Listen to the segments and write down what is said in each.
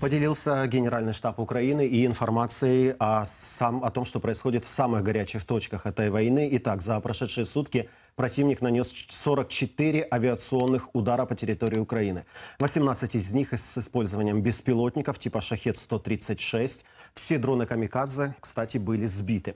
Поделился Генеральный штаб Украины и информацией о, сам, о том, что происходит в самых горячих точках этой войны. Итак, за прошедшие сутки противник нанес 44 авиационных удара по территории Украины. 18 из них с использованием беспилотников типа «Шахет-136». Все дроны «Камикадзе», кстати, были сбиты.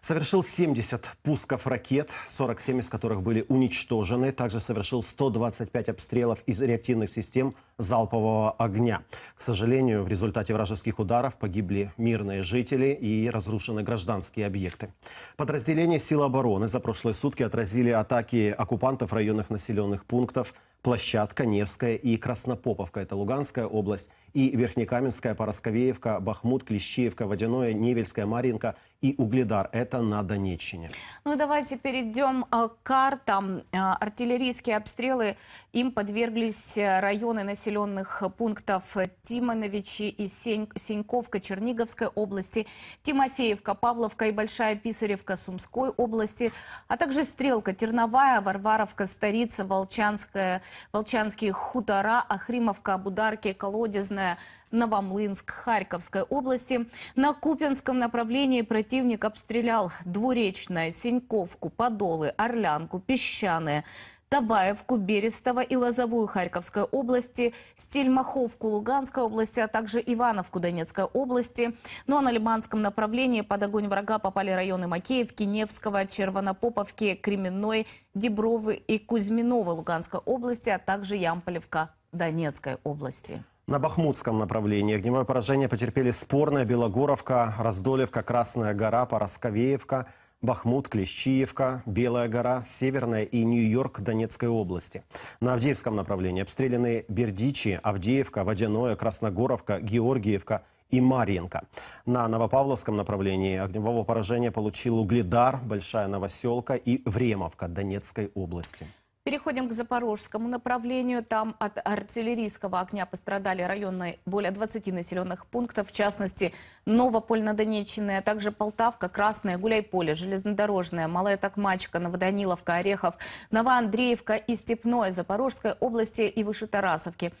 Совершил 70 пусков ракет, 47 из которых были уничтожены. Также совершил 125 обстрелов из реактивных систем залпового огня. К сожалению, в результате вражеских ударов погибли мирные жители и разрушены гражданские объекты. Подразделения сил обороны за прошлые сутки отразили атаки оккупантов районных населенных пунктов – Площадка, Невская и Краснопоповка, это Луганская область, и Верхнекаменская, Поросковеевка, Бахмут, Клещеевка, Водяное, Невельская, Маринка и Угледар. Это на Донеччине. Ну давайте перейдем а, к картам. А, артиллерийские обстрелы, им подверглись э, районы населенных пунктов Тимоновичи и Сень... Сеньковка Черниговской области, Тимофеевка, Павловка и Большая Писаревка Сумской области, а также Стрелка, Терновая, Варваровка, Старица, Волчанская, Волчанские хутора, Ахримовка, Бударки, Колодезная, Новомлынск, Харьковской области. На Купинском направлении противник обстрелял Двуречное, Синьковку, Подолы, Орлянку, Песчаные. Табаевку, Берестово и Лозовую Харьковской области, Стельмаховку Луганской области, а также Ивановку Донецкой области. Ну а на Лиманском направлении под огонь врага попали районы Макеевки, Невского, Червонопоповки, Кременной, Дебровы и Кузьминова Луганской области, а также Ямполевка Донецкой области. На Бахмутском направлении огневое поражение потерпели Спорная, Белогоровка, Раздолевка, Красная гора, Поросковеевка – Бахмут, Клещиевка, Белая гора, Северная и Нью-Йорк Донецкой области. На Авдеевском направлении обстреляны Бердичи, Авдеевка, Водяное, Красногоровка, Георгиевка и Марьинка. На Новопавловском направлении огневого поражения получил Угледар, Большая Новоселка и Времовка Донецкой области. Переходим к запорожскому направлению. Там от артиллерийского огня пострадали районы более 20 населенных пунктов, в частности, новопольно на а также Полтавка, Красное, Гуляйполе, Железнодорожная, Малая Токмачка, Новоданиловка, Орехов, Новоандреевка и Степное Запорожской области и Вышетарасовки.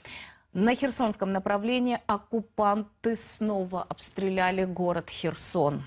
На Херсонском направлении оккупанты снова обстреляли город Херсон.